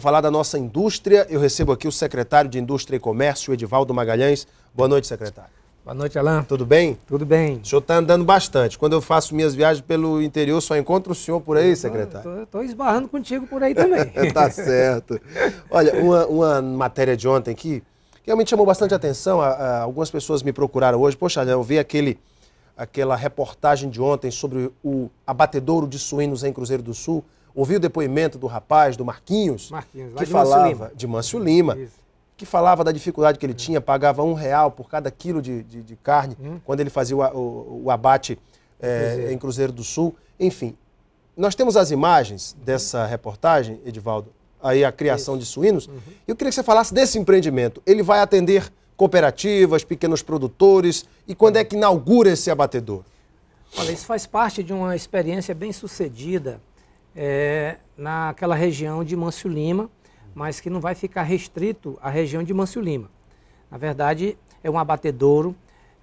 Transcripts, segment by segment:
Vamos falar da nossa indústria. Eu recebo aqui o secretário de Indústria e Comércio, Edivaldo Magalhães. Boa noite, secretário. Boa noite, Alain. Tudo bem? Tudo bem. O senhor está andando bastante. Quando eu faço minhas viagens pelo interior, só encontro o senhor por aí, secretário? Estou esbarrando contigo por aí também. tá certo. Olha, uma, uma, matéria de ontem que realmente chamou bastante atenção. A, a, algumas pessoas me procuraram hoje. Poxa, eu vi aquele, aquela reportagem de ontem sobre o abatedouro de suínos em Cruzeiro do Sul ouvi o depoimento do rapaz, do Marquinhos, Marquinhos que de falava de Mâncio Lima, Isso. que falava da dificuldade que ele tinha, pagava um real por cada quilo de, de, de carne hum. quando ele fazia o, o, o abate é, em Cruzeiro do Sul. Enfim, nós temos as imagens dessa reportagem, Edivaldo, aí a criação Isso. de suínos. Uhum. Eu queria que você falasse desse empreendimento. Ele vai atender cooperativas, pequenos produtores, e quando é que inaugura esse abatedor? Olha, isso faz parte de uma experiência bem sucedida é, naquela região de Mâncio Lima, mas que não vai ficar restrito à região de Mâncio Lima. Na verdade, é um abatedouro,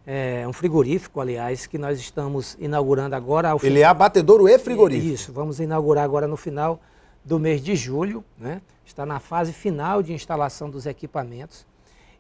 é um frigorífico, aliás, que nós estamos inaugurando agora. Ele é abatedouro e frigorífico? Isso, vamos inaugurar agora no final do mês de julho, né? está na fase final de instalação dos equipamentos.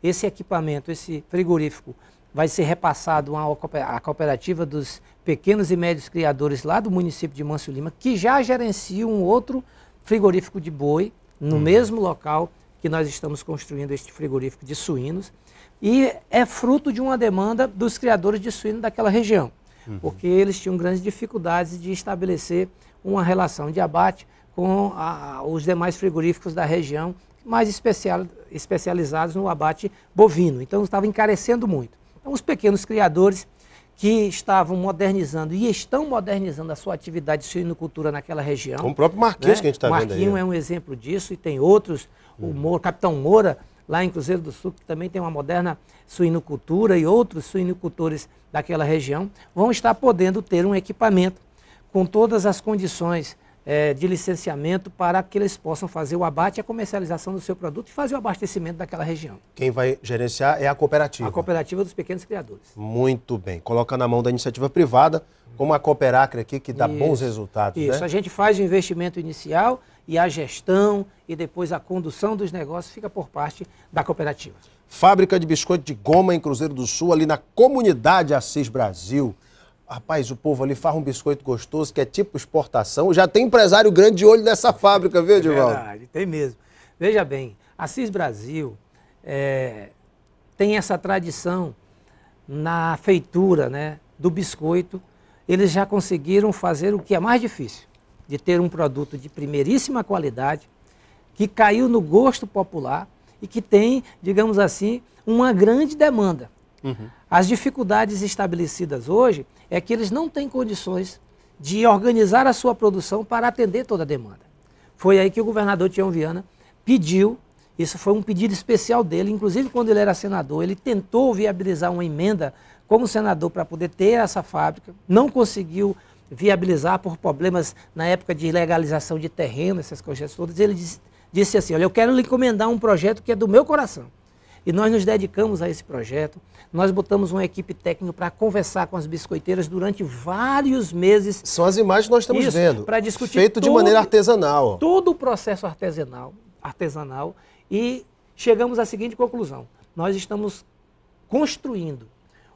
Esse equipamento, esse frigorífico, vai ser repassado à cooperativa dos pequenos e médios criadores lá do município de Manso Lima, que já gerencia um outro frigorífico de boi no hum. mesmo local que nós estamos construindo este frigorífico de suínos. E é fruto de uma demanda dos criadores de suíno daquela região, uhum. porque eles tinham grandes dificuldades de estabelecer uma relação de abate com a, os demais frigoríficos da região, mais especial, especializados no abate bovino. Então estava encarecendo muito uns então, pequenos criadores que estavam modernizando e estão modernizando a sua atividade de suinocultura naquela região. Como o próprio Marquinhos né? que a gente está vendo aí. Marquinhos né? é um exemplo disso e tem outros. Hum. O Moura, Capitão Moura, lá em Cruzeiro do Sul, que também tem uma moderna suinocultura e outros suinocultores daquela região, vão estar podendo ter um equipamento com todas as condições é, de licenciamento para que eles possam fazer o abate e a comercialização do seu produto e fazer o abastecimento daquela região. Quem vai gerenciar é a cooperativa. A cooperativa dos pequenos criadores. Muito bem. Coloca na mão da iniciativa privada, como a Cooperacre aqui, que dá isso, bons resultados. Isso, né? a gente faz o investimento inicial e a gestão e depois a condução dos negócios fica por parte da cooperativa. Fábrica de biscoito de goma em Cruzeiro do Sul, ali na comunidade Assis Brasil. Rapaz, o povo ali faz um biscoito gostoso que é tipo exportação. Já tem empresário grande de olho nessa é fábrica, viu, Edivaldo? É verdade, tem mesmo. Veja bem, Assis Brasil é, tem essa tradição na feitura né, do biscoito. Eles já conseguiram fazer o que é mais difícil, de ter um produto de primeiríssima qualidade, que caiu no gosto popular e que tem, digamos assim, uma grande demanda. Uhum. As dificuldades estabelecidas hoje é que eles não têm condições de organizar a sua produção para atender toda a demanda. Foi aí que o governador Tião Viana pediu, isso foi um pedido especial dele, inclusive quando ele era senador, ele tentou viabilizar uma emenda como senador para poder ter essa fábrica, não conseguiu viabilizar por problemas na época de legalização de terreno, essas coisas todas. Ele disse, disse assim: Olha, eu quero lhe encomendar um projeto que é do meu coração. E nós nos dedicamos a esse projeto. Nós botamos uma equipe técnica para conversar com as biscoiteiras durante vários meses. São as imagens que nós estamos Isso, vendo. Para discutir. Feito de maneira artesanal. Todo o processo artesanal, artesanal. E chegamos à seguinte conclusão: nós estamos construindo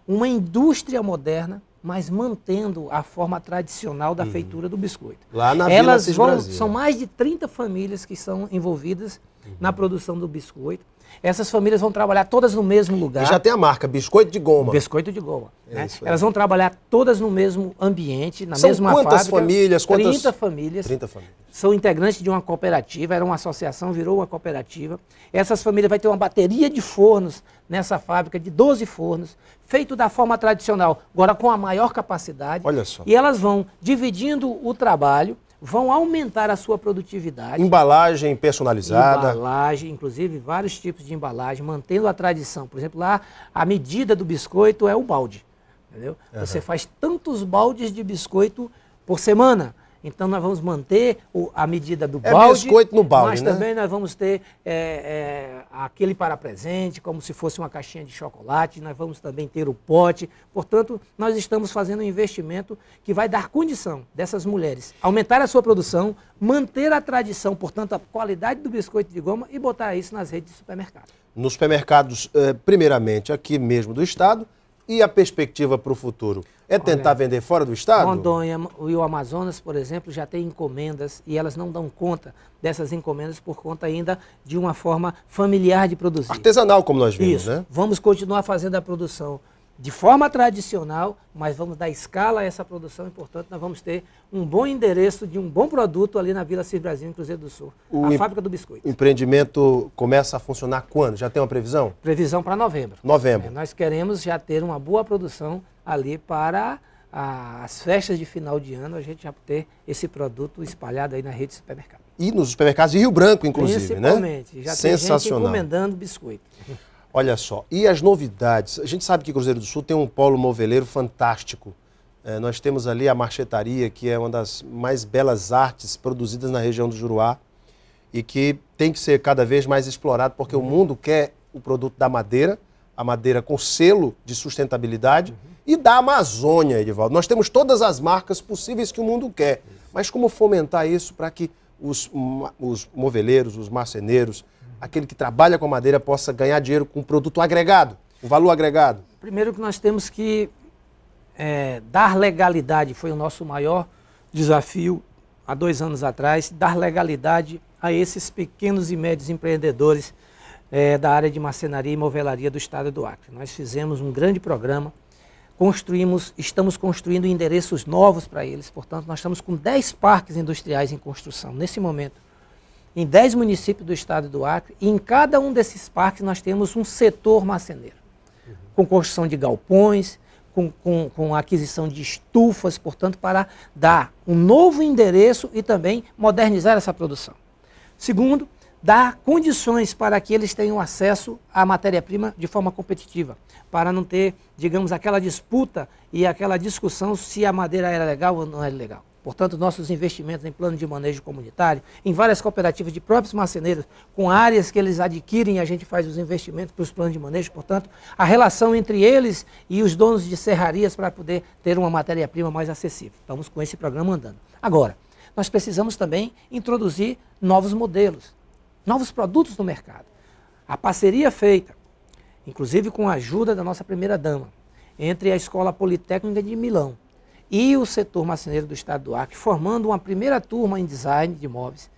uma indústria moderna mas mantendo a forma tradicional da uhum. feitura do biscoito. Lá na Elas Vila vão, São mais de 30 famílias que são envolvidas uhum. na produção do biscoito. Essas famílias vão trabalhar todas no mesmo lugar. E já tem a marca, biscoito de goma. Biscoito de goma. É né? Elas vão trabalhar todas no mesmo ambiente, na São mesma quantas fábrica. Famílias, quantas famílias? 30 famílias. 30 famílias. São integrantes de uma cooperativa, era uma associação, virou uma cooperativa. Essas famílias vão ter uma bateria de fornos nessa fábrica, de 12 fornos, feito da forma tradicional, agora com a maior capacidade. Olha só. E elas vão dividindo o trabalho vão aumentar a sua produtividade. Embalagem personalizada. Embalagem, inclusive vários tipos de embalagem, mantendo a tradição. Por exemplo, lá a medida do biscoito é o balde. Entendeu? Uhum. Você faz tantos baldes de biscoito por semana. Então nós vamos manter o, a medida do é balde. biscoito no balde, Mas né? também nós vamos ter é, é, aquele para presente, como se fosse uma caixinha de chocolate. Nós vamos também ter o pote. Portanto, nós estamos fazendo um investimento que vai dar condição dessas mulheres aumentar a sua produção, manter a tradição, portanto, a qualidade do biscoito de goma e botar isso nas redes de supermercado. Nos supermercados, eh, primeiramente aqui mesmo do estado, e a perspectiva para o futuro? É tentar Olha, vender fora do estado? Rondônia e o Amazonas, por exemplo, já têm encomendas e elas não dão conta dessas encomendas por conta ainda de uma forma familiar de produzir. Artesanal, como nós vimos, Isso. né? Vamos continuar fazendo a produção de forma tradicional, mas vamos dar escala a essa produção e, portanto, nós vamos ter um bom endereço de um bom produto ali na Vila Cis Brasil, em Cruzeiro do Sul, o a fábrica do biscoito. O empreendimento começa a funcionar quando? Já tem uma previsão? Previsão para novembro. Novembro. É, nós queremos já ter uma boa produção ali para a, as festas de final de ano, a gente já ter esse produto espalhado aí na rede de supermercado. E nos supermercados de Rio Branco, inclusive, Principalmente, né? Principalmente. Já Sensacional. tem gente encomendando biscoito. Olha só, e as novidades? A gente sabe que Cruzeiro do Sul tem um polo moveleiro fantástico. É, nós temos ali a marchetaria, que é uma das mais belas artes produzidas na região do Juruá e que tem que ser cada vez mais explorado, porque uhum. o mundo quer o produto da madeira, a madeira com selo de sustentabilidade, uhum. e da Amazônia, Edivaldo. Nós temos todas as marcas possíveis que o mundo quer, isso. mas como fomentar isso para que os, os moveleiros, os marceneiros, aquele que trabalha com a madeira possa ganhar dinheiro com um produto agregado, o valor agregado? Primeiro que nós temos que é, dar legalidade, foi o nosso maior desafio há dois anos atrás, dar legalidade a esses pequenos e médios empreendedores é, da área de marcenaria e movelaria do estado do Acre. Nós fizemos um grande programa, construímos, estamos construindo endereços novos para eles, portanto, nós estamos com 10 parques industriais em construção nesse momento em 10 municípios do estado do Acre, e em cada um desses parques nós temos um setor marceneiro, uhum. com construção de galpões, com, com, com aquisição de estufas, portanto, para dar um novo endereço e também modernizar essa produção. Segundo, dar condições para que eles tenham acesso à matéria-prima de forma competitiva, para não ter, digamos, aquela disputa e aquela discussão se a madeira era legal ou não era legal. Portanto, nossos investimentos em plano de manejo comunitário, em várias cooperativas de próprios marceneiros, com áreas que eles adquirem, a gente faz os investimentos para os planos de manejo. Portanto, a relação entre eles e os donos de serrarias para poder ter uma matéria-prima mais acessível. Estamos com esse programa andando. Agora, nós precisamos também introduzir novos modelos, novos produtos no mercado. A parceria feita, inclusive com a ajuda da nossa primeira-dama, entre a Escola Politécnica de Milão e o setor marceneiro do estado do Acre, formando uma primeira turma em design de imóveis,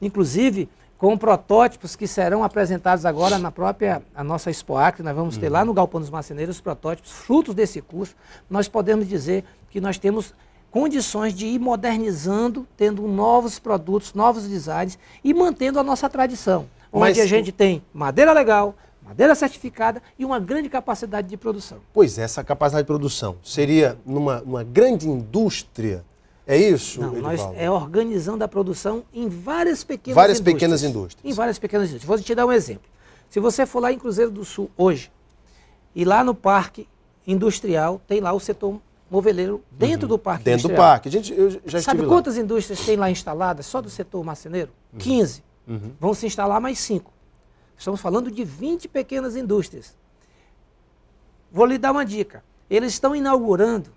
inclusive com protótipos que serão apresentados agora na própria a nossa Expo Acre. Nós vamos uhum. ter lá uhum. no Galpão dos Marceneiros os protótipos, frutos desse curso. Nós podemos dizer que nós temos condições de ir modernizando, tendo novos produtos, novos designs e mantendo a nossa tradição, onde Mas, a gente tem madeira legal, madeira certificada e uma grande capacidade de produção. Pois é, essa capacidade de produção seria numa, numa grande indústria, é isso? Não, Edivaldo? nós é organizando a produção em várias pequenas várias indústrias. pequenas indústrias. Em várias pequenas indústrias. Vou te dar um exemplo. Se você for lá em Cruzeiro do Sul hoje e lá no parque industrial tem lá o setor moveleiro dentro uhum. do parque dentro industrial. do parque. A gente, eu já Sabe quantas lá. indústrias tem lá instaladas só do setor marceneiro? Uhum. 15. Uhum. Vão se instalar mais 5. Estamos falando de 20 pequenas indústrias. Vou lhe dar uma dica. Eles estão inaugurando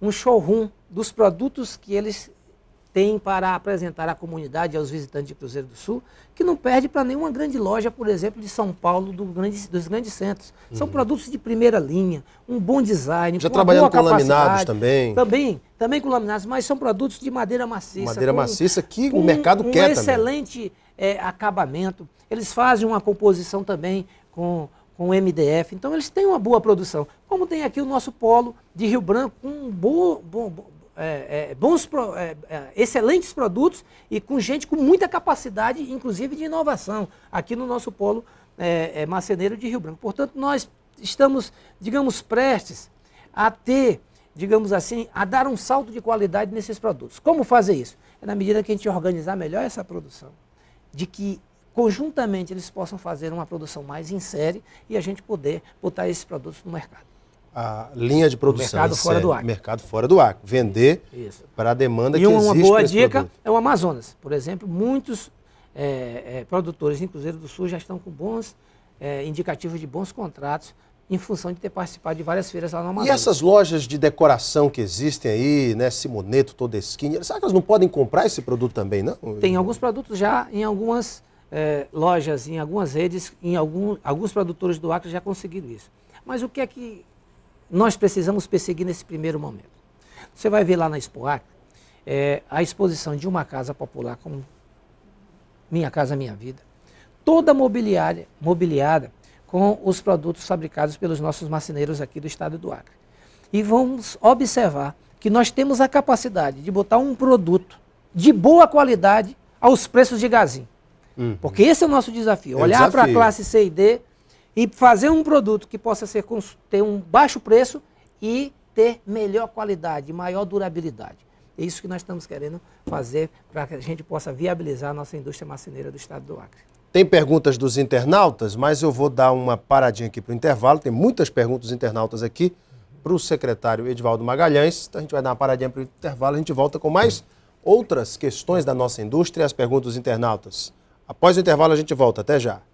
um showroom dos produtos que eles tem para apresentar à comunidade e aos visitantes de Cruzeiro do Sul, que não perde para nenhuma grande loja, por exemplo, de São Paulo, do grande, dos grandes centros. Uhum. São produtos de primeira linha, um bom design, Já trabalhando com laminados também. Também, também com laminados, mas são produtos de madeira maciça. Madeira com, maciça que o mercado um, quer um excelente é, acabamento. Eles fazem uma composição também com com MDF. Então eles têm uma boa produção. Como tem aqui o nosso polo de Rio Branco, com um bom, bo, é, é, bons, é, é, excelentes produtos e com gente com muita capacidade, inclusive de inovação, aqui no nosso polo é, é maceneiro de Rio Branco. Portanto, nós estamos, digamos, prestes a ter, digamos assim, a dar um salto de qualidade nesses produtos. Como fazer isso? É na medida que a gente organizar melhor essa produção, de que conjuntamente eles possam fazer uma produção mais em série e a gente poder botar esses produtos no mercado a linha de produção. Mercado fora do ar. Mercado fora do Acre. Vender para a demanda e que existe. E uma boa dica produto. é o Amazonas. Por exemplo, muitos é, é, produtores em Cruzeiro do Sul já estão com bons é, indicativos de bons contratos em função de ter participado de várias feiras lá no Amazonas. E essas lojas de decoração que existem aí, né, Simoneto, Todesquinha, será que elas não podem comprar esse produto também, não? Tem alguns produtos já em algumas é, lojas, em algumas redes, em algum, alguns produtores do Acre já conseguiram isso. Mas o que é que nós precisamos perseguir nesse primeiro momento. Você vai ver lá na Expoac é, a exposição de uma casa popular como Minha Casa Minha Vida, toda mobiliária, mobiliada com os produtos fabricados pelos nossos marceneiros aqui do estado do Acre. E vamos observar que nós temos a capacidade de botar um produto de boa qualidade aos preços de gazinho. Uhum. Porque esse é o nosso desafio, é olhar para a classe C e D e fazer um produto que possa ser, ter um baixo preço e ter melhor qualidade, maior durabilidade. É isso que nós estamos querendo fazer para que a gente possa viabilizar a nossa indústria macineira do estado do Acre. Tem perguntas dos internautas, mas eu vou dar uma paradinha aqui para o intervalo. Tem muitas perguntas dos internautas aqui para o secretário Edivaldo Magalhães. Então a gente vai dar uma paradinha para o intervalo. A gente volta com mais outras questões da nossa indústria e as perguntas dos internautas. Após o intervalo, a gente volta. Até já.